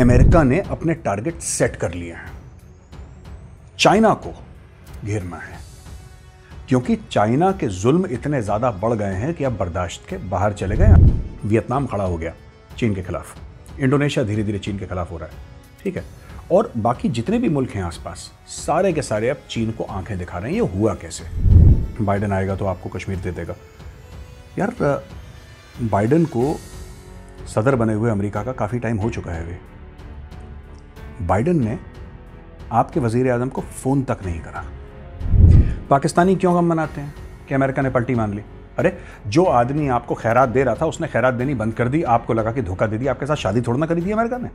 America ने अपने target set कर लिए हैं चाइना को घेरना है क्योंकि चाइना के जुल्म इतने ज़्यादा बढ़ गए हैं कि अब बर्दाश्त के बाहर चले गए वियतनाम खड़ा हो गया चीन के खिलाफ इंडोनेशिया धीरे धीरे चीन के खिलाफ हो रहा है ठीक है और बाकी जितने भी मुल्क हैं आसपास सारे के सारे अब चीन को आंखें दिखा रहे हैं ये हुआ कैसे बाइडन आएगा तो आपको कश्मीर दे देगा यार बाइडन को सदर बने हुए अमेरिका का काफ़ी टाइम हो चुका है वे बाइडन ने आपके वजीर अजम को फ़ोन तक नहीं करा पाकिस्तानी क्यों गम मनाते हैं कि अमेरिका ने पलटी मान ली अरे जो आदमी आपको खैरात दे रहा था उसने खैरात देनी बंद कर दी आपको लगा कि धोखा दे दिया आपके साथ शादी थोड़ा ना करी दी अमेरिका ने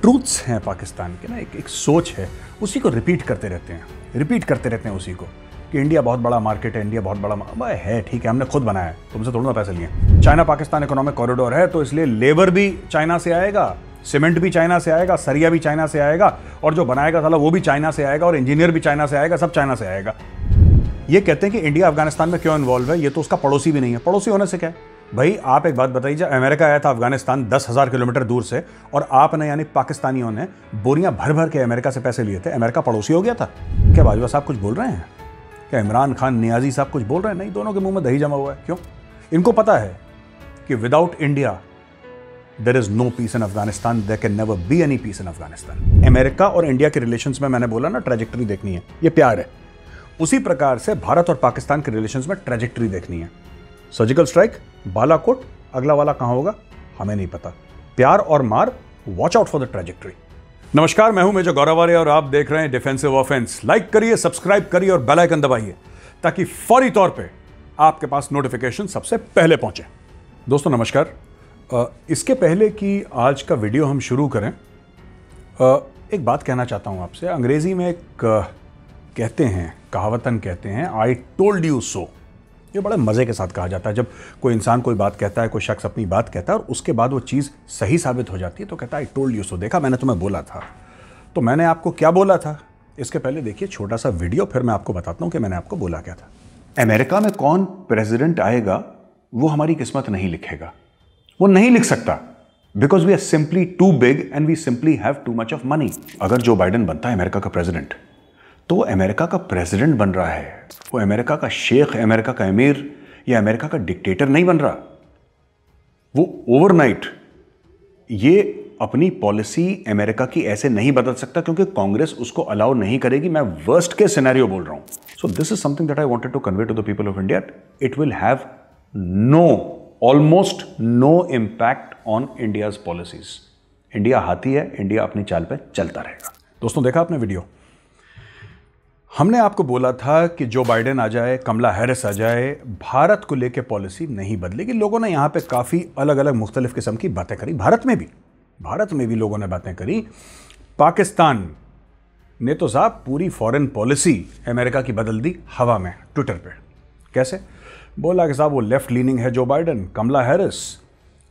ट्रूथ्स हैं पाकिस्तान के ना एक एक सोच है उसी को रिपीट करते रहते हैं रिपीट करते रहते हैं उसी को कि इंडिया बहुत बड़ा मार्केट है इंडिया बहुत बड़ा है ठीक है हमने खुद बनाया है तुमसे थोड़ा ना पैसे लिए चाइना पाकिस्तान इकोनॉमिक कॉरिडोर है तो इसलिए लेबर भी चाइना से आएगा सीमेंट भी चाइना से आएगा सरिया भी चाइना से आएगा और जो बनाएगा साला वो भी चाइना से आएगा और इंजीनियर भी चाइना से आएगा सब चाइना से आएगा ये कहते हैं कि इंडिया अफगानिस्तान में क्यों इन्वॉल्व है ये तो उसका पड़ोसी भी नहीं है पड़ोसी होने से क्या है भाई आप एक बात बताइए अमेरिका आया था अफगानिस्तान दस हज़ार किलोमीटर दूर से और आपने यानी पाकिस्तानियों ने बोरियां भर भर के अमेरिका से पैसे लिए थे अमेरिका पड़ोसी हो गया था क्या बाजवा साहब कुछ बोल रहे हैं क्या इमरान खान नियाजी साहब कुछ बोल रहे हैं नहीं दोनों के मुंह में दही जमा हुआ है क्यों इनको पता है कि without India there is no peace in Afghanistan there can never be any peace in Afghanistan America और इंडिया के रिलेशन में मैंने बोला ना ट्रेजेक्ट्री देखनी है ये प्यार है उसी प्रकार से भारत और पाकिस्तान के रिलेशन में ट्रेजेक्ट्री देखनी है सर्जिकल स्ट्राइक बालाकोट अगला वाला कहाँ होगा हमें नहीं पता प्यार और मार watch out for the trajectory नमस्कार मैं हूं मेजर गौरव आर्य और आप देख रहे हैं डिफेंसिव ऑफेंस लाइक करिए सब्सक्राइब करिए और बेल आइकन दबाइए ताकि फौरी तौर पे आपके पास नोटिफिकेशन सबसे पहले पहुंचे दोस्तों नमस्कार इसके पहले कि आज का वीडियो हम शुरू करें एक बात कहना चाहता हूँ आपसे अंग्रेज़ी में एक कहते हैं कहावतन कहते हैं आई टोल्ड यू सो ये बड़े मज़े के साथ कहा जाता है जब कोई इंसान कोई बात कहता है कोई शख्स अपनी बात कहता है और उसके बाद वो चीज़ सही साबित हो जाती है तो कहता है आई टोल्ड यू सो देखा मैंने तुम्हें बोला था तो मैंने आपको क्या बोला था इसके पहले देखिए छोटा सा वीडियो फिर मैं आपको बताता हूँ कि मैंने आपको बोला क्या था अमेरिका में कौन प्रेसिडेंट आएगा वो हमारी किस्मत नहीं लिखेगा वो नहीं लिख सकता because we are simply too big and we simply have too much of money अगर जो बाइडन बनता है अमेरिका का प्रेजिडेंट तो अमेरिका का प्रेजिडेंट बन रहा है वो अमेरिका का शेख अमेरिका का अमीर या अमेरिका का डिक्टेटर नहीं बन रहा वो ओवरनाइट ये अपनी पॉलिसी अमेरिका की ऐसे नहीं बदल सकता क्योंकि कांग्रेस उसको अलाउ नहीं करेगी मैं वर्स्ट के सिनेरियो बोल रहा हूं so this is something that I wanted to convey to the people of India it will have no almost no impact on India's policies India हाथी है इंडिया अपनी चाल पर चलता रहेगा दोस्तों देखा आपने वीडियो हमने आपको बोला था कि जो बाइडेन आ जाए कमला हैरिस आ जाए भारत को लेकर पॉलिसी नहीं बदलेगी लोगों ने यहाँ पे काफ़ी अलग अलग मुख्तलिफ़ किस्म की बातें करी भारत में भी भारत में भी लोगों ने बातें करी पाकिस्तान ने तो साहब पूरी फॉरेन पॉलिसी अमेरिका की बदल दी हवा में ट्विटर पर कैसे बोला कि साहब वो लेफ्ट लीनिंग है जो बाइडन कमला हैरिस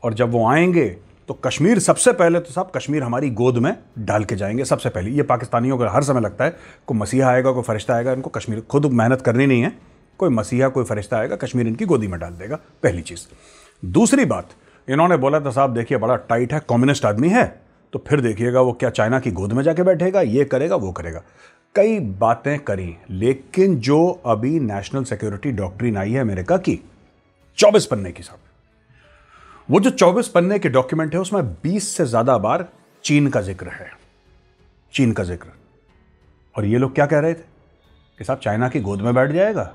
और जब वो आएंगे तो कश्मीर सबसे पहले तो साहब कश्मीर हमारी गोद में डाल के जाएंगे सबसे पहले ये पाकिस्तानियों का हर समय लगता है कोई मसीहा आएगा कोई फरिश्ता आएगा इनको कश्मीर खुद मेहनत करनी नहीं है कोई मसीहा कोई फरिश्ता आएगा कश्मीर इनकी गोदी में डाल देगा पहली चीज़ दूसरी बात इन्होंने बोला था साहब देखिए बड़ा टाइट है कम्युनिस्ट आदमी है तो फिर देखिएगा वो क्या चाइना की गोद में जाके बैठेगा ये करेगा वो करेगा कई बातें करी लेकिन जो अभी नेशनल सिक्योरिटी डॉक्ट्रिन आई है अमेरिका की चौबीस पन्ने की साहब वो जो 24 पन्ने के डॉक्यूमेंट है उसमें 20 से ज्यादा बार चीन का जिक्र है चीन का जिक्र और ये लोग क्या कह रहे थे कि साहब चाइना की गोद में बैठ जाएगा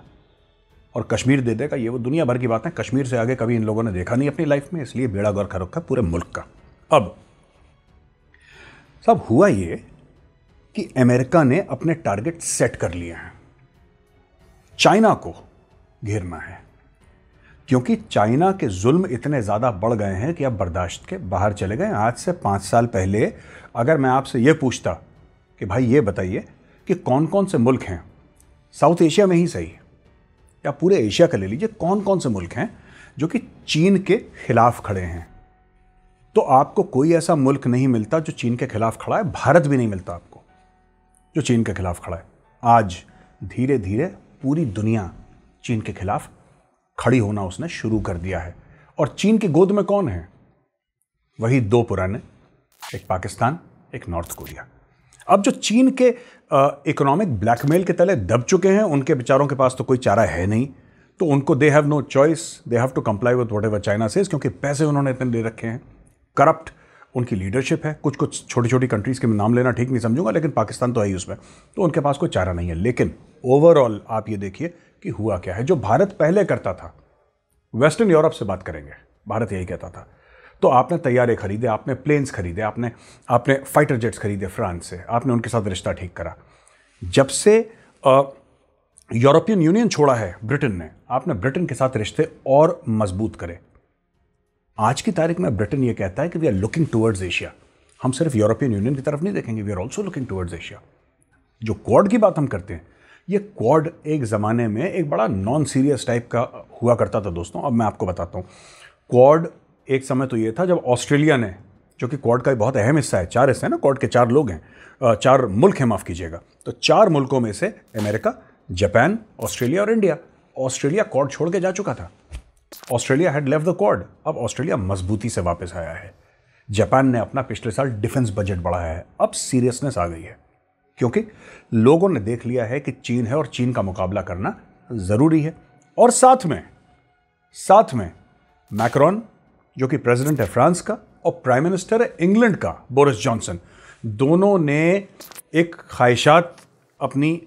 और कश्मीर दे देगा ये वो दुनिया भर की बात है कश्मीर से आगे कभी इन लोगों ने देखा नहीं अपनी लाइफ में इसलिए बेड़ा गौर खा रखा पूरे मुल्क का अब साहब हुआ ये कि अमेरिका ने अपने टारगेट सेट कर लिए हैं चाइना को घेरना है क्योंकि चाइना के जुल्म इतने ज़्यादा बढ़ गए हैं कि अब बर्दाश्त के बाहर चले गए आज से पाँच साल पहले अगर मैं आपसे ये पूछता कि भाई ये बताइए कि कौन कौन से मुल्क हैं साउथ एशिया में ही सही या पूरे एशिया का ले लीजिए कौन कौन से मुल्क हैं जो कि चीन के खिलाफ खड़े हैं तो आपको कोई ऐसा मुल्क नहीं मिलता जो चीन के खिलाफ खड़ा है भारत भी नहीं मिलता जो चीन के खिलाफ खड़ा है आज धीरे धीरे पूरी दुनिया चीन के खिलाफ खड़ी होना उसने शुरू कर दिया है और चीन की गोद में कौन है वही दो पुराने एक पाकिस्तान एक नॉर्थ कोरिया अब जो चीन के इकोनॉमिक ब्लैकमेल के तले दब चुके हैं उनके बेचारों के पास तो कोई चारा है नहीं तो उनको they have no choice they have to comply with whatever China says क्योंकि पैसे उन्होंने इतने दे रखे हैं करप्ट उनकी लीडरशिप है कुछ कुछ छोटी छोटी कंट्रीज़ के मैं नाम लेना ठीक नहीं समझूंगा लेकिन पाकिस्तान तो है ही उसमें तो उनके पास कोई चारा नहीं है लेकिन ओवरऑल आप ये देखिए कि हुआ क्या है जो भारत पहले करता था वेस्टर्न यूरोप से बात करेंगे भारत यही कहता था तो आपने तैयारे खरीदे आपने प्लेन्स खरीदे आपने आपने फाइटर जेट्स खरीदे फ्रांस से आपने उनके साथ रिश्ता ठीक करा जब से यूरोपियन यूनियन छोड़ा है ब्रिटेन ने आपने ब्रिटेन के साथ रिश्ते और मजबूत करे आज की तारीख में ब्रिटेन ये कहता है कि we are looking towards Asia हम सिर्फ यूरोपियन यूनियन की तरफ नहीं देखेंगे we are also looking towards Asia जो क्वाड की बात हम करते हैं ये क्वाड एक ज़माने में एक बड़ा नॉन सीरियस टाइप का हुआ करता था दोस्तों अब मैं आपको बताता हूँ क्वाड एक समय तो ये था जब ऑस्ट्रेलिया ने जो कि क्वाड का बहुत अहम हिस्सा है चार हिस्से हैं ना क्वाड के चार लोग हैं चार मुल्क हैं माफ़ कीजिएगा तो चार मुल्कों में से अमेरिका जापान ऑस्ट्रेलिया और इंडिया ऑस्ट्रेलिया क्वाड छोड़ के जा चुका था Australia had left the Quad अब ऑस्ट्रेलिया मजबूती से वापस आया है जापान ने अपना पिछले साल डिफेंस बजट बढ़ाया है अब सीरियसनेस आ गई है क्योंकि लोगों ने देख लिया है कि चीन है और चीन का मुकाबला करना ज़रूरी है और साथ में साथ में मैक्रॉन जो कि प्रेसिडेंट है फ्रांस का और प्राइम मिनिस्टर है इंग्लैंड का बोरिस जॉनसन दोनों ने एक ख्वाहिशात अपनी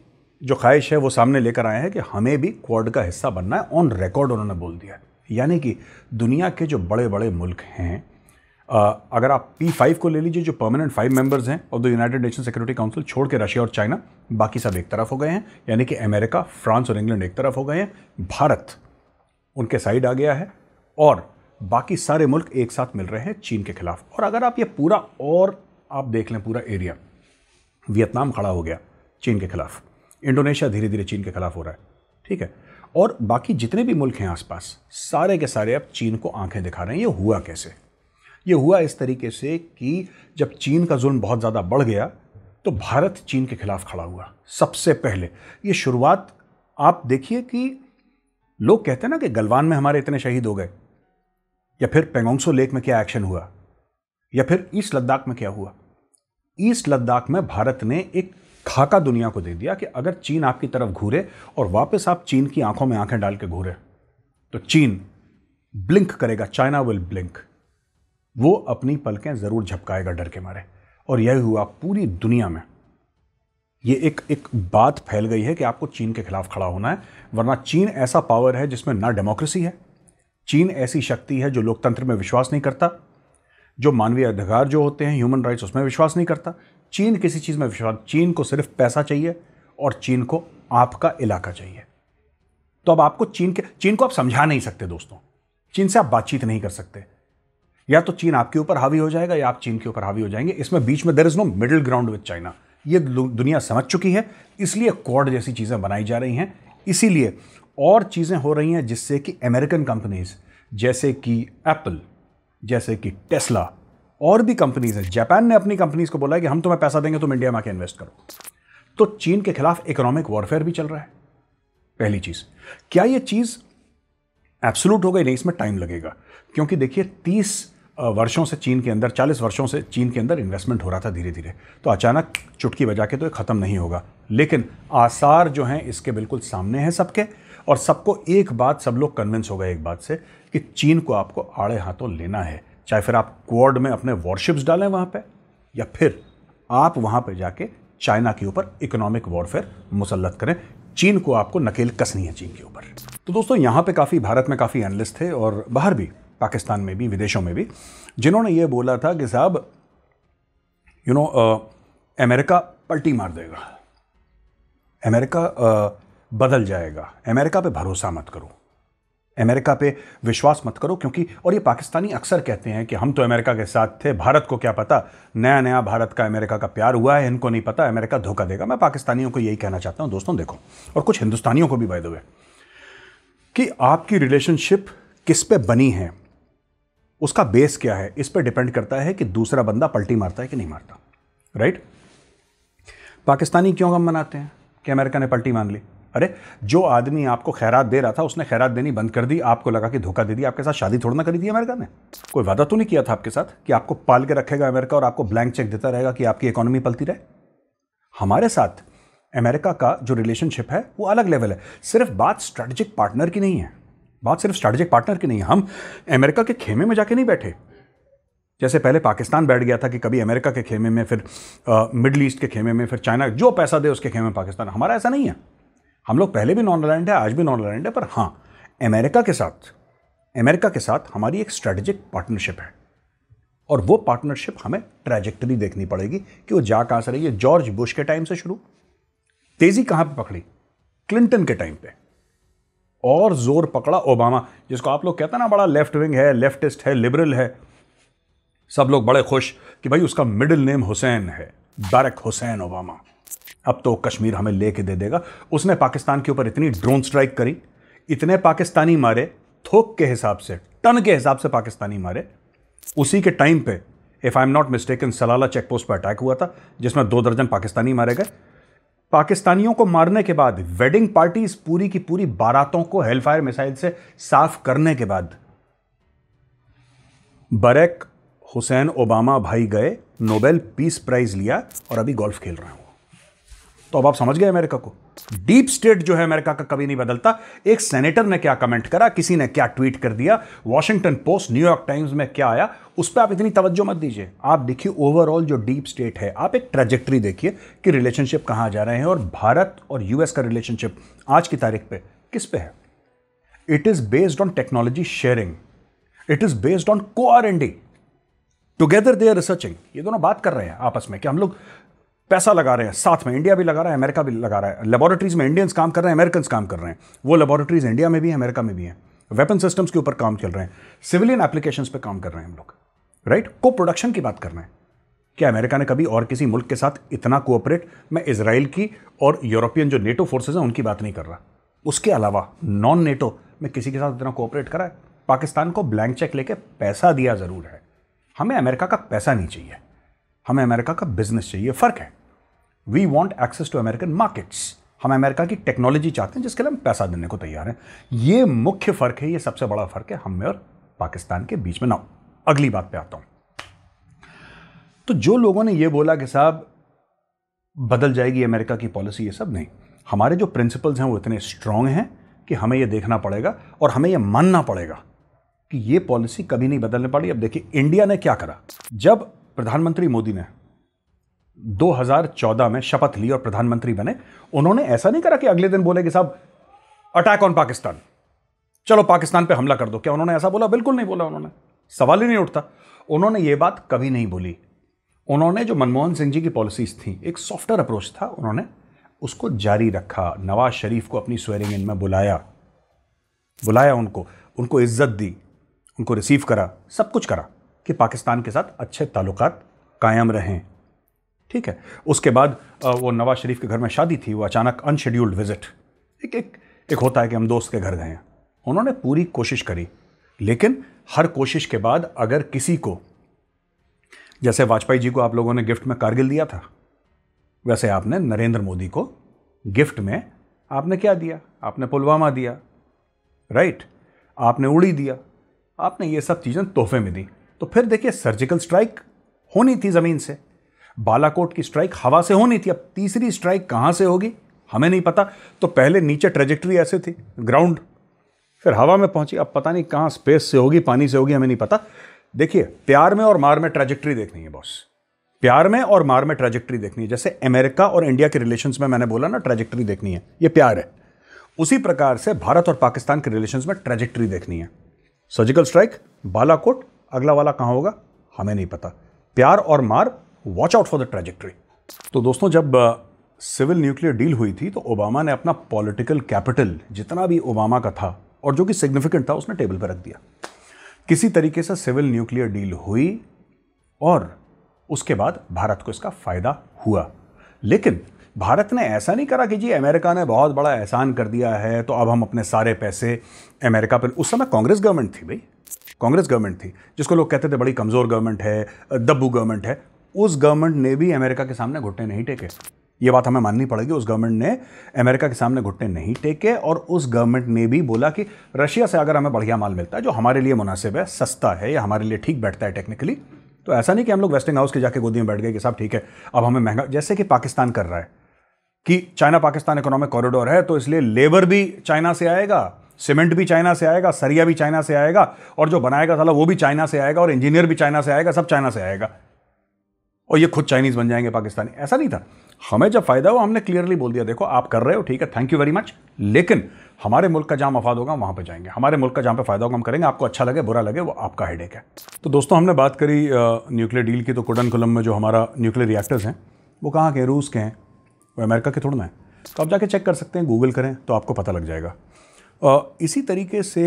जो ख्वाहिश है वो सामने लेकर आए हैं कि हमें भी क्वाड का हिस्सा बनना है ऑन रिकॉर्ड उन्होंने बोल दिया है यानी कि दुनिया के जो बड़े बड़े मुल्क हैं अगर आप पी फाइव को ले लीजिए जो परमानेंट फाइव मेंबर्स हैं और the United Nation Security Council छोड़ के रशिया और चाइना बाकी सब एक तरफ हो गए हैं यानी कि अमेरिका फ्रांस और इंग्लैंड एक तरफ हो गए हैं भारत उनके साइड आ गया है और बाकी सारे मुल्क एक साथ मिल रहे हैं चीन के खिलाफ और अगर आप ये पूरा और आप देख लें पूरा एरिया वियतनाम खड़ा हो गया चीन के खिलाफ इंडोनेशिया धीरे धीरे चीन के खिलाफ हो रहा है ठीक है और बाकी जितने भी मुल्क हैं आसपास सारे के सारे अब चीन को आंखें दिखा रहे हैं ये हुआ कैसे ये हुआ इस तरीके से कि जब चीन का जुल्म बहुत ज़्यादा बढ़ गया तो भारत चीन के खिलाफ खड़ा हुआ सबसे पहले ये शुरुआत आप देखिए कि लोग कहते हैं ना कि गलवान में हमारे इतने शहीद हो गए या फिर पेंगोंगसो लेक में क्या एक्शन हुआ या फिर ईस्ट लद्दाख में क्या हुआ ईस्ट लद्दाख में भारत ने एक खाका दुनिया को दे दिया कि अगर चीन आपकी तरफ घूरे और वापस आप चीन की आंखों में आंखें डाल के घूरे तो चीन ब्लिंक करेगा चाइना विल ब्लिंक वो अपनी पलकें ज़रूर झपकाएगा डर के मारे और यह हुआ पूरी दुनिया में ये एक एक बात फैल गई है कि आपको चीन के खिलाफ खड़ा होना है वरना चीन ऐसा पावर है जिसमें ना डेमोक्रेसी है चीन ऐसी शक्ति है जो लोकतंत्र में विश्वास नहीं करता जो मानवीय अधिकार जो होते हैं ह्यूमन राइट्स उसमें विश्वास नहीं करता चीन किसी चीज़ में विश्वास चीन को सिर्फ पैसा चाहिए और चीन को आपका इलाका चाहिए तो अब आपको चीन के चीन को आप समझा नहीं सकते दोस्तों चीन से आप बातचीत नहीं कर सकते या तो चीन आपके ऊपर हावी हो जाएगा या आप चीन के ऊपर हावी हो जाएंगे इसमें बीच में there is no middle ground with China ये दुनिया समझ चुकी है इसलिए क्वाड जैसी चीज़ें बनाई जा रही हैं इसीलिए और चीज़ें हो रही हैं जिससे कि अमेरिकन कंपनीज जैसे कि एप्पल जैसे कि टेस्ला और भी कंपनीज हैं जापान ने अपनी कंपनीज को बोला है कि हम तुम्हें पैसा देंगे तुम इंडिया में आके इन्वेस्ट करो तो चीन के खिलाफ इकोनॉमिक वॉरफेयर भी चल रहा है पहली चीज क्या यह चीज एब्सोलूट हो गई नहीं इसमें टाइम लगेगा क्योंकि देखिए तीस वर्षों से चीन के अंदर चालीस वर्षों से चीन के अंदर इन्वेस्टमेंट हो रहा था धीरे धीरे तो अचानक चुटकी बजा के तो ये ख़त्म नहीं होगा लेकिन आसार जो हैं इसके बिल्कुल सामने हैं सबके और सबको एक बात सब लोग कन्विंस हो गए एक बात से कि चीन को आपको आड़े हाथों लेना है चाहे फिर आप क्वाड में अपने वॉरशिप्स डालें वहाँ पर या फिर आप वहाँ पर जाके चाइना के ऊपर इकोनॉमिक वॉरफेयर मुसलत करें चीन को आपको नकेल कसनी है चीन के ऊपर तो दोस्तों यहाँ पे काफ़ी भारत में काफ़ी एनलिस्ट थे और बाहर भी पाकिस्तान में भी विदेशों में भी जिन्होंने ये बोला था कि साहब यू नो अमेरिका पलटी मार देगा अमेरिका uh, बदल जाएगा अमेरिका पे भरोसा मत करो अमेरिका पे विश्वास मत करो क्योंकि और ये पाकिस्तानी अक्सर कहते हैं कि हम तो अमेरिका के साथ थे भारत को क्या पता नया नया भारत का अमेरिका का प्यार हुआ है इनको नहीं पता अमेरिका धोखा देगा मैं पाकिस्तानियों को यही कहना चाहता हूँ दोस्तों देखो और कुछ हिंदुस्तानियों को भी बाय द कि आपकी रिलेशनशिप किस पे बनी है उसका बेस क्या है इस पर डिपेंड करता है कि दूसरा बंदा पलटी मारता है कि नहीं मारता राइट पाकिस्तानी क्यों गम मनाते हैं कि अमेरिका ने पलटी मान ली अरे जो आदमी आपको खैरात दे रहा था उसने खैरात देनी बंद कर दी आपको लगा कि धोखा दे दिया आपके साथ शादी थोड़ा ना करी थी अमेरिका ने कोई वादा तो नहीं किया था आपके साथ कि आपको पाल के रखेगा अमेरिका और आपको ब्लैंक चेक देता रहेगा कि आपकी इकोनॉमी पलती रहे हमारे साथ अमेरिका का जो रिलेशनशिप है वो अलग लेवल है सिर्फ बात स्ट्रेटेजिक पार्टनर की नहीं है बात सिर्फ स्ट्रैटेजिक पार्टनर की नहीं है हम अमेरिका के खेमे में जाके नहीं बैठे जैसे पहले पाकिस्तान बैठ गया था कि कभी अमेरिका के खेमे में फिर मिडल ईस्ट के खेमे में फिर चाइना जो पैसा दे उसके खेमे में पाकिस्तान हमारा ऐसा नहीं है हम लोग पहले भी नॉन अलाइंड है आज भी नॉन अलाइंड है पर हाँ अमेरिका के साथ अमेरिका के साथ हमारी एक स्ट्रेटेजिक पार्टनरशिप है और वो पार्टनरशिप हमें ट्रैजेक्टरी देखनी पड़ेगी कि वो जा कहाँ से रही है जॉर्ज बुश के टाइम से शुरू तेज़ी कहाँ पर पकड़ी क्लिंटन के टाइम पे और जोर पकड़ा ओबामा जिसको आप लोग कहते ना बड़ा लेफ्ट विंग है लेफ्टिस्ट है लिबरल है सब लोग बड़े खुश कि भाई उसका मिडिल नेम हुसैन है बैरक हुसैन ओबामा अब तो कश्मीर हमें ले के दे देगा उसने पाकिस्तान के ऊपर इतनी ड्रोन स्ट्राइक करी इतने पाकिस्तानी मारे थोक के हिसाब से टन के हिसाब से पाकिस्तानी मारे उसी के टाइम पे if I am not mistake in Salala check post पर अटैक हुआ था जिसमें दो दर्जन पाकिस्तानी मारे गए पाकिस्तानियों को मारने के बाद वेडिंग पार्टीज पूरी की पूरी बारातों को हेलफायर मिसाइल से साफ करने के बाद बरेक हुसैन ओबामा भाई गए नोबेल पीस प्राइज लिया और अभी गोल्फ खेल रहे हैं तो अब आप समझ गए अमेरिका को डीप स्टेट जो है अमेरिका का कभी नहीं बदलता एक सेनेटर ने क्या कमेंट करा किसी ने क्या ट्वीट कर दिया वॉशिंगटन पोस्ट न्यूयॉर्क टाइम्स में क्या आया उस पर आप इतनी तवज्जो मत दीजिए आप देखिए ओवरऑल जो डीप स्टेट है आप एक ट्रेजेक्ट्री देखिए कि रिलेशनशिप कहां जा रहे हैं और भारत और यूएस का रिलेशनशिप आज की तारीख पे किस पे है it is based on technology sharing it is based on को R and together they are researching ये दोनों बात कर रहे हैं आपस में कि हम लोग पैसा लगा रहे हैं साथ में इंडिया भी लगा रहा है अमेरिका भी लगा रहा है लेबोरेटरीज में इंडियंस काम कर रहे हैं अमेरिकन काम कर रहे हैं वो लेबोरेटरीज इंडिया में भी है अमेरिका में भी हैं वेपन सिस्टम्स के ऊपर काम चल रहे हैं सिविलियन एप्लीकेशन पर काम कर रहे हैं हम लोग राइट को प्रोडक्शन की बात कर रहे हैं क्या अमेरिका ने कभी और किसी मुल्क के साथ इतना कोऑपरेट मैं इसराइल की और यूरोपियन जो नेटो फोर्सेज हैं उनकी बात नहीं कर रहा उसके अलावा नॉन नेटो में किसी के साथ इतना कोऑपरेट करा है पाकिस्तान को ब्लैंक चेक लेके पैसा दिया ज़रूर है हमें अमेरिका का पैसा नहीं चाहिए हमें अमेरिका का बिजनेस चाहिए फ़र्क है we want access to American markets हम अमेरिका की टेक्नोलॉजी चाहते हैं जिसके लिए हम पैसा देने को तैयार हैं ये मुख्य फ़र्क है ये सबसे बड़ा फ़र्क है हम में और पाकिस्तान के बीच में ना अगली बात पे आता हूं तो जो लोगों ने ये बोला कि साहब बदल जाएगी अमेरिका की पॉलिसी ये सब नहीं हमारे जो प्रिंसिपल्स हैं वो इतने स्ट्रांग हैं कि हमें ये देखना पड़ेगा और हमें ये मानना पड़ेगा कि ये पॉलिसी कभी नहीं बदलने पड़ी अब देखिए इंडिया ने क्या करा जब प्रधानमंत्री मोदी ने 2014 में शपथ ली और प्रधानमंत्री बने उन्होंने ऐसा नहीं करा कि अगले दिन बोले कि साहब अटैक ऑन पाकिस्तान चलो पाकिस्तान पे हमला कर दो क्या उन्होंने ऐसा बोला बिल्कुल नहीं बोला उन्होंने सवाल ही नहीं उठता उन्होंने ये बात कभी नहीं बोली उन्होंने जो मनमोहन सिंह जी की पॉलिसीज थी एक सॉफ्टवेयर अप्रोच था उन्होंने उसको जारी रखा नवाज शरीफ को अपनी स्वेरिंग इन में बुलाया बुलाया उनको उनको इज्जत दी उनको रिसीव करा सब कुछ करा कि पाकिस्तान के साथ अच्छे ताल्लुक कायम रहें ठीक है उसके बाद वो नवाज शरीफ के घर में शादी थी वो अचानक अनशेड्यूल्ड विजिट एक एक एक होता है कि हम दोस्त के घर गए हैं उन्होंने पूरी कोशिश करी लेकिन हर कोशिश के बाद अगर किसी को जैसे वाजपेयी जी को आप लोगों ने गिफ्ट में कारगिल दिया था वैसे आपने नरेंद्र मोदी को गिफ्ट में आपने क्या दिया आपने पुलवामा दिया राइट आपने उड़ी दिया आपने ये सब चीज़ें तोहफे में दी तो फिर देखिए सर्जिकल स्ट्राइक होनी थी ज़मीन से बालाकोट की स्ट्राइक हवा से होनी थी अब तीसरी स्ट्राइक कहाँ से होगी हमें नहीं पता तो पहले नीचे ट्रेजेक्ट्री ऐसे थी ग्राउंड फिर हवा में पहुंची अब पता नहीं कहाँ स्पेस से होगी पानी से होगी हमें नहीं पता देखिए प्यार में और मार में ट्रेजेक्ट्री देखनी है बॉस प्यार में और मार में ट्रेजेक्ट्री देखनी है जैसे अमेरिका और इंडिया के रिलेशंस में मैंने बोला ना ट्रेजेक्ट्री देखनी है ये प्यार है उसी प्रकार से भारत और पाकिस्तान के रिलेशंस में ट्रेजेक्ट्री देखनी है सर्जिकल स्ट्राइक बालाकोट अगला वाला कहाँ होगा हमें नहीं पता प्यार और मार watch out for the trajectory तो दोस्तों जब सिविल न्यूक्लियर डील हुई थी तो ओबामा ने अपना पॉलिटिकल कैपिटल जितना भी ओबामा का था और जो कि सिग्निफिकेंट था उसने टेबल पर रख दिया किसी तरीके से सिविल न्यूक्लियर डील हुई और उसके बाद भारत को इसका फ़ायदा हुआ लेकिन भारत ने ऐसा नहीं करा कि जी अमेरिका ने बहुत बड़ा एहसान कर दिया है तो अब हम अपने सारे पैसे अमेरिका पर उस समय कांग्रेस गवर्नमेंट थी भाई कांग्रेस गवर्नमेंट थी जिसको लोग कहते थे बड़ी कमज़ोर गवर्नमेंट है दब्बू गवर्नमेंट है उस गवर्नमेंट ने भी अमेरिका के सामने घुटने नहीं टेके ये बात हमें माननी पड़ेगी उस गवर्नमेंट ने अमेरिका के सामने घुटने नहीं टेके और उस गवर्नमेंट ने भी बोला कि रशिया से अगर हमें बढ़िया माल मिलता है जो हमारे लिए मुनासिब है सस्ता है या हमारे लिए ठीक बैठता है टेक्निकली तो ऐसा नहीं कि हम लोग वेस्टिंग हाउस के जाके गोदी में बैठ गए कि साहब ठीक है अब हमें महंगा जैसे कि पाकिस्तान कर रहा है कि चाइना पाकिस्तान इकोनॉमिक कॉरिडोर है तो इसलिए लेबर भी चाइना से आएगा सीमेंट भी चाइना से आएगा सरिया भी चाइना से आएगा और जो बनाएगा साला वो भी चाइना से आएगा और इंजीनियर भी चाइना से आएगा सब चाइना से आएगा और ये खुद चाइनीज़ बन जाएंगे पाकिस्तानी ऐसा नहीं था हमें जब फ़ायदा हुआ हमने क्लियरली बोल दिया देखो आप कर रहे हो ठीक है थैंक यू वेरी मच लेकिन हमारे मुल्क का जहाँ मफाद होगा वहाँ पर जाएंगे हमारे मुल्क का जहाँ पर फ़ायदा होगा हम करेंगे आपको अच्छा लगे बुरा लगे वो आपका हेड है तो दोस्तों हमने बात करी न्यूक्लियर डील की तो कुडन कुलम में जो हमारा न्यूक्लियर रिएक्टर्स हैं वो कहाँ के रूस के हैं वो अमेरिका के थोड़ा ना है तो आप जाके चेक कर सकते हैं गूगल करें तो आपको पता लग जाएगा इसी तरीके से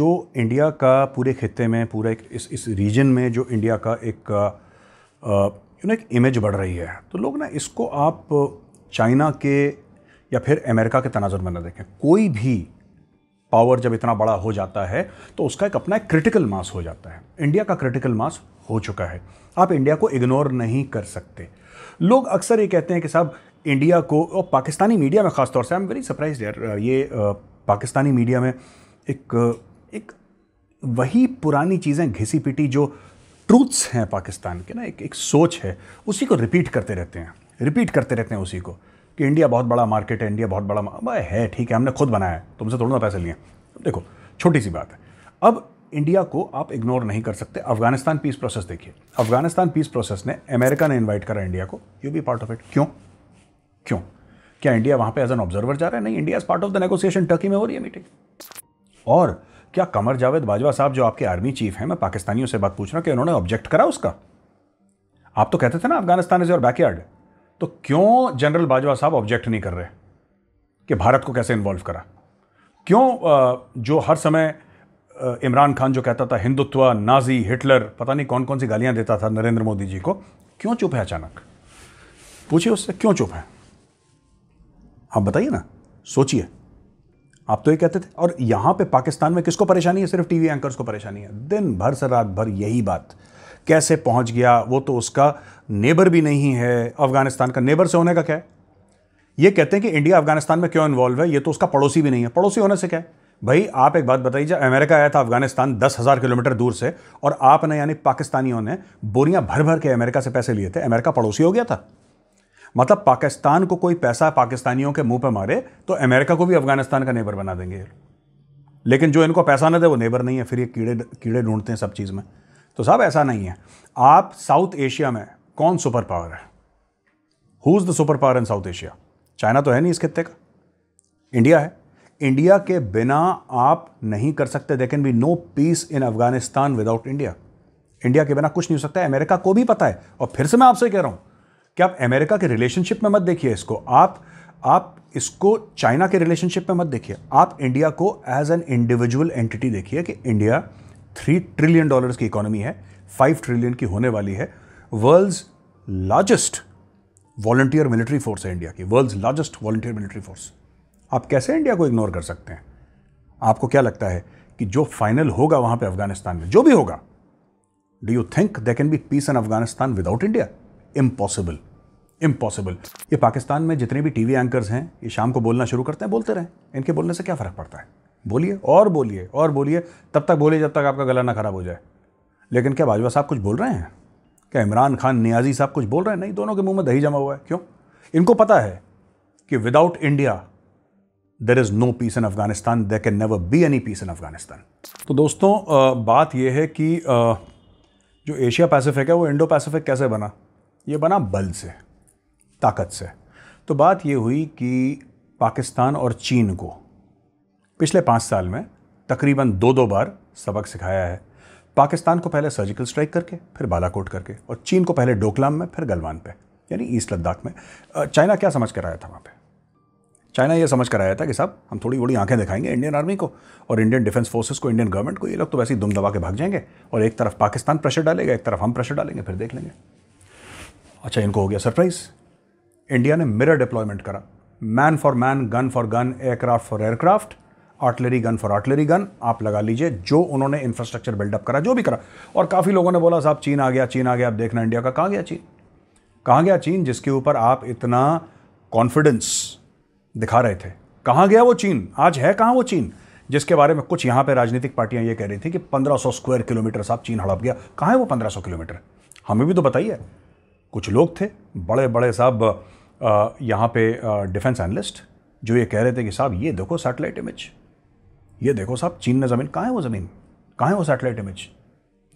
जो इंडिया का पूरे खत्े में पूरे इस इस रीजन में जो इंडिया का एक यू नो एक इमेज बढ़ रही है तो लोग ना इसको आप चाइना के या फिर अमेरिका के तनाजर में ना देखें कोई भी पावर जब इतना बड़ा हो जाता है तो उसका एक अपना एक क्रिटिकल मास हो जाता है इंडिया का क्रिटिकल मास हो चुका है आप इंडिया को इग्नोर नहीं कर सकते लोग अक्सर ये कहते हैं कि साहब इंडिया को और पाकिस्तानी मीडिया में ख़ासतौर से आई एम वेरी सरप्राइज यार ये पाकिस्तानी मीडिया में एक एक वही पुरानी चीज़ें घिसी पिटी जो ट्रूथ्स हैं पाकिस्तान के ना एक एक सोच है उसी को रिपीट करते रहते हैं रिपीट करते रहते हैं उसी को कि इंडिया बहुत बड़ा मार्केट है इंडिया बहुत बड़ा है ठीक है हमने खुद बनाया है तुमसे थोड़ा ना पैसे लिए देखो छोटी सी बात है अब इंडिया को आप इग्नोर नहीं कर सकते अफगानिस्तान पीस प्रोसेस देखिए अफगानिस्तान पीस प्रोसेस ने अमेरिका ने इनवाइट करा इंडिया को you be part of it क्यों क्यों क्या इंडिया वहां पे एज एन ऑब्जर्वर जा रहा है नहीं India is part of the negotiation Turkey में हो रही है मीटिंग और क्या कमर जावेद बाजवा साहब जो आपके आर्मी चीफ हैं मैं पाकिस्तानियों से बात पूछ रहा हूँ कि उन्होंने ऑब्जेक्ट करा उसका आप तो कहते थे ना अफगानिस्तान इज योर बैकयार्ड तो क्यों जनरल बाजवा साहब ऑब्जेक्ट नहीं कर रहे कि भारत को कैसे इन्वॉल्व करा क्यों जो हर समय इमरान खान जो कहता था हिंदुत्व नाजी हिटलर पता नहीं कौन कौन सी गालियां देता था नरेंद्र मोदी जी को क्यों चुप है अचानक पूछिए उससे क्यों चुप है आप बताइए ना सोचिए आप तो ये कहते थे और यहां पे पाकिस्तान में किसको परेशानी है सिर्फ टीवी एंकर्स को परेशानी है दिन भर से रात भर यही बात कैसे पहुंच गया वो तो उसका नेबर भी नहीं है अफगानिस्तान का नेबर से होने का क्या है ये कहते हैं कि इंडिया अफगानिस्तान में क्यों इन्वॉल्व है ये तो उसका पड़ोसी भी नहीं है पड़ोसी होने से क्या है भाई आप एक बात बताइए जब अमेरिका आया था अफगानिस्तान दस हज़ार किलोमीटर दूर से और आपने यानी पाकिस्तानियों ने बोरियां भर भर के अमेरिका से पैसे लिए थे अमेरिका पड़ोसी हो गया था मतलब पाकिस्तान को कोई पैसा पाकिस्तानियों के मुंह पर मारे तो अमेरिका को भी अफगानिस्तान का नेबर बना देंगे लेकिन जो इनको पैसा ना दे वो नेबर नहीं है फिर ये कीड़े कीड़े ढूंढते हैं सब चीज़ में तो साहब ऐसा नहीं है आप साउथ एशिया में कौन सुपर पावर है who is the super power in South Asia China तो है नहीं इस खत्ते का इंडिया है इंडिया के बिना आप नहीं कर सकते they can be no peace in Afghanistan without India India के बिना कुछ नहीं हो सकता है अमेरिका को भी पता है और फिर से मैं आपसे कह रहा हूँ कि आप अमेरिका के रिलेशनशिप में मत देखिए इसको आप आप इसको चाइना के रिलेशनशिप में मत देखिए आप इंडिया को एज एन इंडिविजुअल एंटिटी देखिए कि इंडिया थ्री ट्रिलियन डॉलर्स की इकोनॉमी है फाइव ट्रिलियन की होने वाली है world's largest volunteer military force है इंडिया की world's largest volunteer military force आप कैसे इंडिया को इग्नोर कर सकते हैं आपको क्या लगता है कि जो फाइनल होगा वहां पे अफगानिस्तान में जो भी होगा do you think they can be peace in Afghanistan without India impossible impossible ये पाकिस्तान में जितने भी टीवी एंकर्स हैं ये शाम को बोलना शुरू करते हैं बोलते रहें इनके बोलने से क्या फ़र्क पड़ता है बोलिए और बोलिए और बोलिए तब तक बोलिए जब तक आपका गला ना ख़राब हो जाए लेकिन क्या बाजवा साहब कुछ बोल रहे हैं क्या इमरान खान नियाजी साहब कुछ बोल रहे हैं नहीं दोनों के मुंह में दही जमा हुआ है क्यों इनको पता है कि without India there is no peace in Afghanistan there can never be any peace in Afghanistan तो दोस्तों बात यह है कि जो एशिया पैसिफिक है वो इंडो पैसिफिक कैसे बना ये बना बल से ताकत से तो बात ये हुई कि पाकिस्तान और चीन को पिछले पाँच साल में तकरीबन दो दो बार सबक सिखाया है पाकिस्तान को पहले सर्जिकल स्ट्राइक करके फिर बालाकोट करके और चीन को पहले डोकलाम में फिर गलवान पे यानी ईस्ट लद्दाख में चाइना क्या समझ कर आया था वहाँ पे चाइना ये समझ कर आया था कि साहब हम थोड़ी बड़ी आंखें दिखाएंगे इंडियन आर्मी को और इंडियन डिफेंस फोर्सेस को इंडियन गवर्नमेंट को ये लोग तो वैसे ही दुम दबा के भाग जाएंगे और एक तरफ पाकिस्तान प्रेशर डालेगा एक तरफ हम प्रेशर डालेंगे फिर देख लेंगे अच्छा इनको हो गया सरप्राइज इंडिया ने मिरर डिप्लॉयमेंट करा man for man gun for gun aircraft for aircraft artillery gun for artillery gun आप लगा लीजिए जो उन्होंने इंफ्रास्ट्रक्चर बिल्डअप करा जो भी करा और काफ़ी लोगों ने बोला साहब चीन आ गया चीन आ गया आप देखना इंडिया का कहाँ गया चीन कहाँ गया चीन जिसके ऊपर आप इतना कॉन्फिडेंस दिखा रहे थे कहाँ गया वो चीन आज है कहाँ वो चीन जिसके बारे में कुछ यहाँ पे राजनीतिक पार्टियाँ ये कह रही थी कि 1500 स्क्वायर किलोमीटर साहब चीन हड़प गया कहाँ है वो 1500 किलोमीटर हमें भी तो बताइए कुछ लोग थे बड़े बड़े साहब यहाँ पे डिफेंस एनालिस्ट जो ये कह रहे थे कि साहब ये देखो सैटेलाइट इमेज ये देखो साहब चीन ने ज़मीन कहाँ है वो ज़मीन कहाँ है वो सैटेलाइट इमेज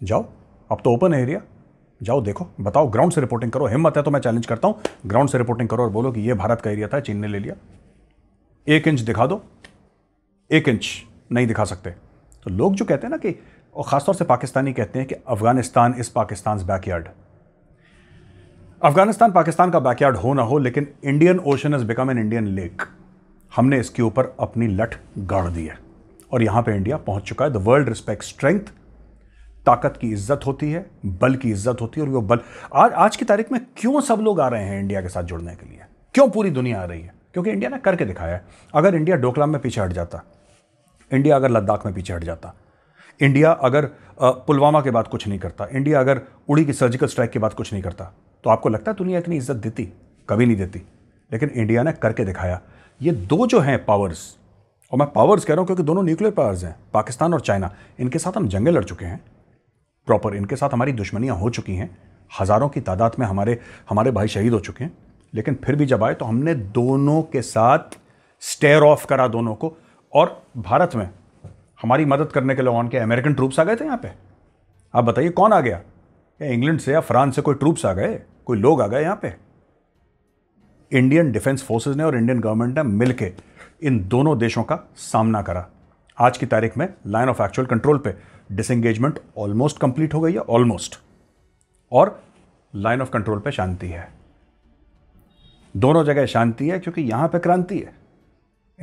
जाओ अब तो ओपन एरिया जाओ देखो बताओ ग्राउंड से रिपोर्टिंग करो हिम्मत है तो मैं चैलेंज करता हूँ ग्राउंड से रिपोर्टिंग करो और बोलो कि ये भारत का एरिया था चीन ने ले लिया एक इंच दिखा दो एक इंच नहीं दिखा सकते तो लोग जो कहते हैं ना कि और ख़ासतौर से पाकिस्तानी कहते हैं कि अफगानिस्तान इज़ पाकिस्तान बैकयार्ड अफगानिस्तान पाकिस्तान का बैकयार्ड हो ना हो लेकिन Indian Ocean is become an Indian lake हमने इसके ऊपर अपनी लठ गाड़ दी है और यहाँ पे इंडिया पहुंच चुका है द वर्ल्ड रिस्पेक्ट स्ट्रेंथ ताकत की इज्जत होती है बल की इज्जत होती है और वो बल आज आज की तारीख में क्यों सब लोग आ रहे हैं इंडिया के साथ जुड़ने के लिए क्यों पूरी दुनिया आ रही है क्योंकि इंडिया ने करके दिखाया है अगर इंडिया डोकलाम में पीछे हट जाता इंडिया अगर लद्दाख में पीछे हट जाता इंडिया अगर पुलवामा के बाद कुछ नहीं करता इंडिया अगर उड़ी की सर्जिकल स्ट्राइक के बाद कुछ नहीं करता तो आपको लगता है दुनिया इतनी इज्जत देती कभी नहीं देती लेकिन इंडिया ने करके दिखाया ये दो जो हैं पावर्स और मैं पावर्स कह रहा हूँ क्योंकि दोनों न्यूक्लियर पावर्स हैं पाकिस्तान और चाइना इनके साथ हम जंगे लड़ चुके हैं प्रॉपर इनके साथ हमारी दुश्मनियाँ हो चुकी हैं हज़ारों की तादाद में हमारे हमारे भाई शहीद हो चुके हैं लेकिन फिर भी जब आए तो हमने दोनों के साथ स्टेयर ऑफ करा दोनों को और भारत में हमारी मदद करने के लिए ऑन के अमेरिकन ट्रूप्स आ गए थे यहाँ पे आप बताइए कौन आ गया या इंग्लैंड से या फ्रांस से कोई ट्रूप्स आ गए कोई लोग आ गए यहाँ पे इंडियन डिफेंस फोर्सेज ने और इंडियन गवर्नमेंट ने मिलकर इन दोनों देशों का सामना करा आज की तारीख में लाइन ऑफ एक्चुअल कंट्रोल पे डिसंगेजमेंट ऑलमोस्ट कंप्लीट हो गई है ऑलमोस्ट और लाइन ऑफ कंट्रोल पे शांति है दोनों जगह शांति है क्योंकि यहाँ पे क्रांति है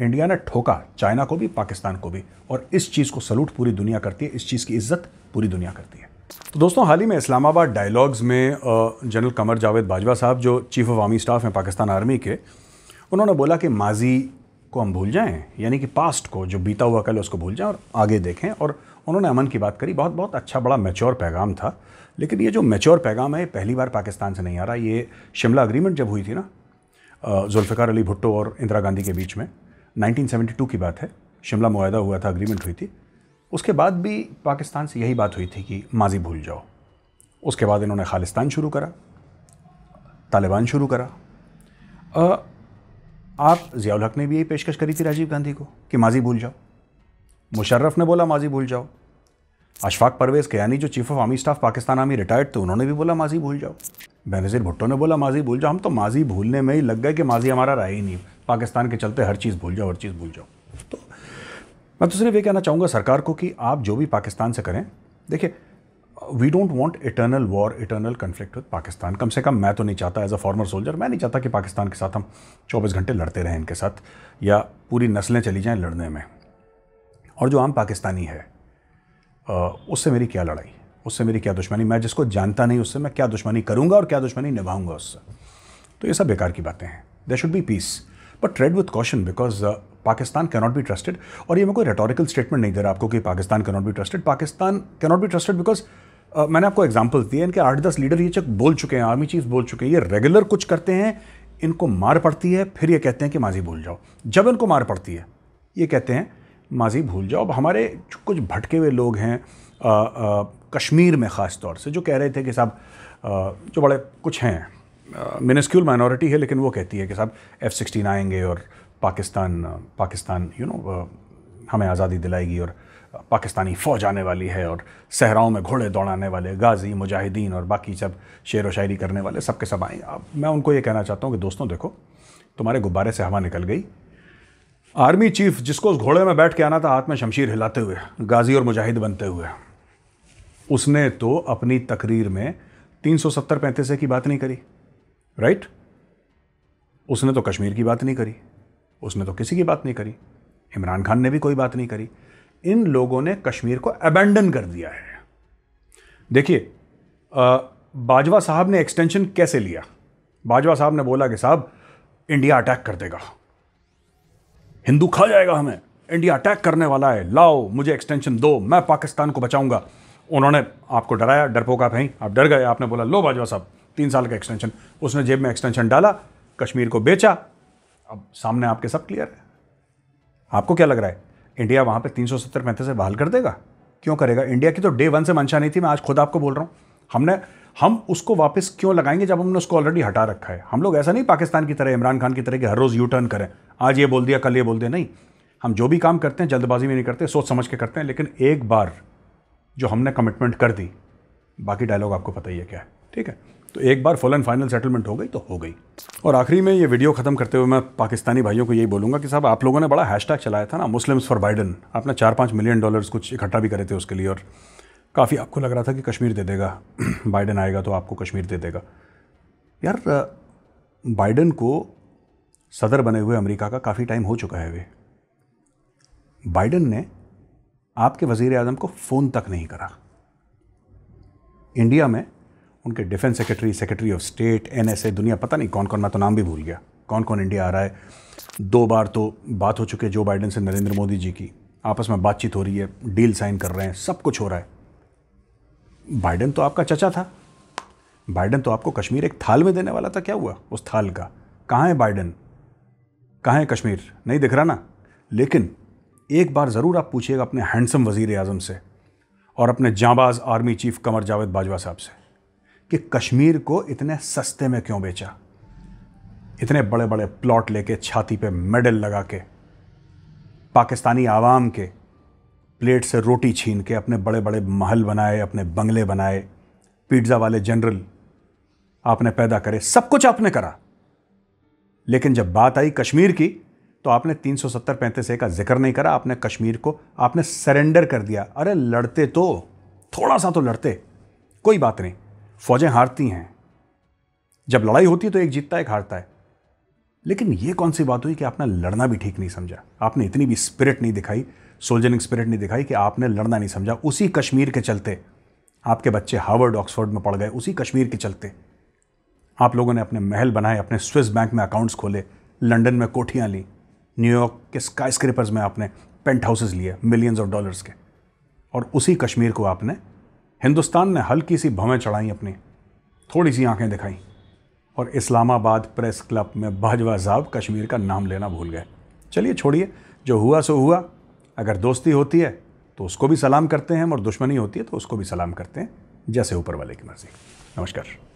इंडिया ने ठोका चाइना को भी पाकिस्तान को भी और इस चीज़ को सलूट पूरी दुनिया करती है इस चीज़ की इज्जत पूरी दुनिया करती है तो दोस्तों हाल ही में इस्लामाबाद डायलॉग्स में जनरल कमर जावेद बाजवा साहब जो चीफ ऑफ आर्मी स्टाफ हैं पाकिस्तान आर्मी के उन्होंने बोला कि माजी को हम भूल जाएं यानी कि पास्ट को जो बीता हुआ कल उसको भूल जाएं और आगे देखें और उन्होंने अमन की बात करी बहुत बहुत अच्छा बड़ा मेच्योर पैगाम था लेकिन ये जो मेच्योर पैगाम है पहली बार पाकिस्तान से नहीं आ रहा ये शिमला अग्रीमेंट जब हुई थी ना जुल्फ़िकार अली भुट्टो और इंदिरा गांधी के बीच में 1972 की बात है शिमला माहा हुआ था अग्रीमेंट हुई थी उसके बाद भी पाकिस्तान से यही बात हुई थी कि माजी भूल जाओ उसके बाद इन्होंने खालिस्तान शुरू करा तालिबान शुरू करा आ, आप ज़ियाउल हक ने भी यही पेशकश करी थी राजीव गांधी को कि माजी भूल जाओ मुशर्रफ ने बोला माजी भूल जाओ अशफाक परवेज़ कयानी जो chief of army staff Pakistan army retired थे उन्होंने भी बोला माजी भूल जाओ बेनज़ीर भुट्टो ने बोला माजी भूल जाओ हम तो माजी भूलने में ही लग गए कि माजी हमारा रहा ही नहीं पाकिस्तान के चलते हर चीज़ भूल जाओ हर चीज़ भूल जाओ तो मैं तो सिर्फ ये कहना चाहूँगा सरकार को कि आप जो भी पाकिस्तान से करें देखिए we don't want eternal war eternal conflict with Pakistan कम से कम मैं तो नहीं चाहता एज अ फॉर्मर सोल्जर मैं नहीं चाहता कि पाकिस्तान के साथ हम 24 घंटे लड़ते रहें इनके साथ या पूरी नस्लें चली जाएं लड़ने में और जो आम पाकिस्तानी है उससे मेरी क्या लड़ाई उससे मेरी क्या दुश्मनी मैं जिसको जानता नहीं उससे मैं क्या दुश्मनी करूँगा और क्या दुश्मनी निभाऊँगा उससे तो ये सब बेकार की बातें हैं there should be peace but trade with caution because Pakistan cannot be trusted और ये मैं कोई रेटोरिकल स्टेटमेंट नहीं दे रहा आपको कि Pakistan cannot be trusted Pakistan cannot be trusted because मैंने आपको एग्जाम्पल दिए इनके आठ दस लीडर ये चक बोल चुके हैं आर्मी चीफ बोल चुके हैं ये रेगुलर कुछ करते हैं इनको मार पड़ती है फिर ये कहते हैं कि माजी भूल जाओ जब इनको मार पड़ती है ये कहते हैं माजी भूल जाओ अब हमारे कुछ भटके हुए लोग हैं आ, uh, आ, uh, कश्मीर में ख़ास तौर से जो कह रहे थे कि साहब uh, जो बड़े कुछ हैं मिनिस्क्यूल माइनॉरिटी है लेकिन वो कहती है कि साहब एफ सिक्सटीन आएंगे और पाकिस्तान पाकिस्तान यू नो हमें आज़ादी दिलाएगी और पाकिस्तानी फ़ौज आने वाली है और सहराओं में घोड़े दौड़ाने वाले गाजी मुजाहिदीन और बाकी सब शेर व शायरी करने वाले सब के सब आए अब मैं उनको ये कहना चाहता हूँ कि दोस्तों देखो तुम्हारे गुब्बारे से हवा निकल गई आर्मी चीफ जिसको उस घोड़े में बैठ के आना था हाथ में शमशीर हिलाते हुए गाजी और मुजाहिद बनते हुए उसने तो अपनी तकरीर में तीन सौ सत्तर पैंतीस की बात नहीं करी राइट उसने तो कश्मीर की बात नहीं करी उसने तो किसी की बात नहीं करी इमरान खान ने भी कोई बात नहीं करी इन लोगों ने कश्मीर को अबेंडन कर दिया है देखिए बाजवा साहब ने एक्सटेंशन कैसे लिया बाजवा साहब ने बोला कि साहब इंडिया अटैक कर देगा हिंदू खा जाएगा हमें इंडिया अटैक करने वाला है लाओ मुझे एक्सटेंशन दो मैं पाकिस्तान को बचाऊंगा उन्होंने आपको डराया डरपोका आप आप डर गए आपने बोला लो बाजवा साहब तीन साल का एक्सटेंशन उसने जेब में एक्सटेंशन डाला कश्मीर को बेचा अब सामने आपके सब क्लियर है आपको क्या लग रहा है इंडिया वहाँ सौ सत्तर पैंतीस से बहाल कर देगा क्यों करेगा इंडिया की तो डे वन से मंशा नहीं थी मैं आज खुद आपको बोल रहा हूँ हमने हम उसको वापस क्यों लगाएंगे जब हमने उसको ऑलरेडी हटा रखा है हम लोग ऐसा नहीं पाकिस्तान की तरह इमरान खान की तरह कि हर रोज़ यू टर्न करें आज ये बोल दिया कल ये बोल दिया नहीं हम जो भी काम करते हैं जल्दबाजी में नहीं करते सोच समझ के करते हैं लेकिन एक बार जो हमने कमिटमेंट कर दी बाकी डायलॉग आपको पता ही है क्या है ठीक है तो एक बार फुल एंड फाइनल सेटलमेंट हो गई तो हो गई और आखिरी में ये वीडियो ख़त्म करते हुए मैं पाकिस्तानी भाइयों को यही बोलूँगा कि साहब आप लोगों ने बड़ा हैशटैग चलाया था ना मुस्लिम्स फॉर बाइडन आपने चार पाँच मिलियन डॉलर्स कुछ इकट्ठा भी करे थे उसके लिए और काफ़ी आपको लग रहा था कि कश्मीर दे देगा बाइडन आएगा तो आपको कश्मीर दे देगा यार बाइडन को सदर बने हुए अमेरिका का काफ़ी टाइम हो चुका है वे बाइडन ने आपके वज़ी अजम को फ़ोन तक नहीं करा इंडिया में उनके defence secretary secretary of state एन दुनिया पता नहीं कौन कौन मैं तो नाम भी भूल गया कौन कौन इंडिया आ रहा है दो बार तो बात हो चुकी है जो बाइडन से नरेंद्र मोदी जी की आपस में बातचीत हो रही है डील साइन कर रहे हैं सब कुछ हो रहा है बाइडन तो आपका चचा था बाइडन तो आपको कश्मीर एक थाल में देने वाला था क्या हुआ उस थाल का कहाँ है बाइडन कहाँ है कश्मीर नहीं दिख रहा ना लेकिन एक बार ज़रूर आप पूछिएगा अपने हैंडसम वज़ी अजम से और अपने जाँबाज़ आर्मी चीफ कमर जावेद बाजवा साहब से कि कश्मीर को इतने सस्ते में क्यों बेचा इतने बड़े बड़े प्लॉट लेके छाती पे मेडल लगा के पाकिस्तानी आवाम के प्लेट से रोटी छीन के अपने बड़े बड़े महल बनाए अपने बंगले बनाए पिज्ज़ा वाले जनरल आपने पैदा करे सब कुछ आपने करा लेकिन जब बात आई कश्मीर की तो आपने तीन सौ सत्तर पैंतीस ए का जिक्र नहीं करा आपने कश्मीर को आपने सरेंडर कर दिया अरे लड़ते तो थोड़ा सा तो लड़ते कोई बात नहीं फौजें हारती हैं जब लड़ाई होती है तो एक जीतता है एक हारता है लेकिन ये कौन सी बात हुई कि आपने लड़ना भी ठीक नहीं समझा आपने इतनी भी स्पिरिट नहीं दिखाई सोल्जरिंग स्पिरिट नहीं दिखाई कि आपने लड़ना नहीं समझा उसी कश्मीर के चलते आपके बच्चे हार्वर्ड ऑक्सफोर्ड में पढ़ गए उसी कश्मीर के चलते आप लोगों ने अपने महल बनाए अपने स्विस बैंक में अकाउंट्स खोले लंदन में कोठियाँ ली न्यूयॉर्क के स्काई में आपने पेंट हाउसेज लिए मिलियंस ऑफ डॉलर्स के और उसी कश्मीर को आपने हिंदुस्तान ने हल्की सी भवें चढ़ाई अपनी थोड़ी सी आंखें दिखाई और इस्लामाबाद प्रेस क्लब में बाजवा साहब कश्मीर का नाम लेना भूल गए चलिए छोड़िए जो हुआ सो हुआ अगर दोस्ती होती है तो उसको भी सलाम करते हैं और दुश्मनी होती है तो उसको भी सलाम करते हैं जैसे ऊपर वाले की मर्ज़ी नमस्कार